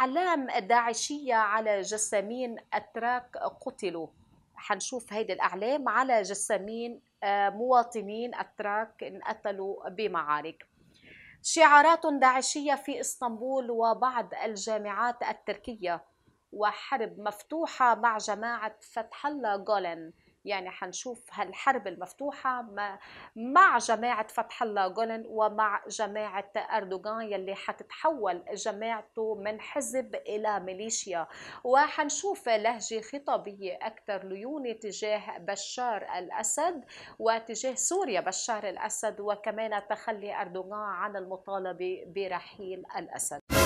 أعلام داعشية على جسامين أتراك قتلوا حنشوف هيدي الأعلام على جسامين آه، مواطنين أتراك انقتلوا بمعارك شعارات داعشية في إسطنبول وبعض الجامعات التركية وحرب مفتوحة مع جماعة فتح الله جولن يعني حنشوف هالحرب المفتوحة مع جماعة فتح الله جولن ومع جماعة أردوغان يلي حتتحول جماعته من حزب إلى ميليشيا وحنشوف لهجة خطابية أكثر ليونة تجاه بشار الأسد وتجاه سوريا بشار الأسد وكمان تخلي أردوغان عن المطالبة برحيل الأسد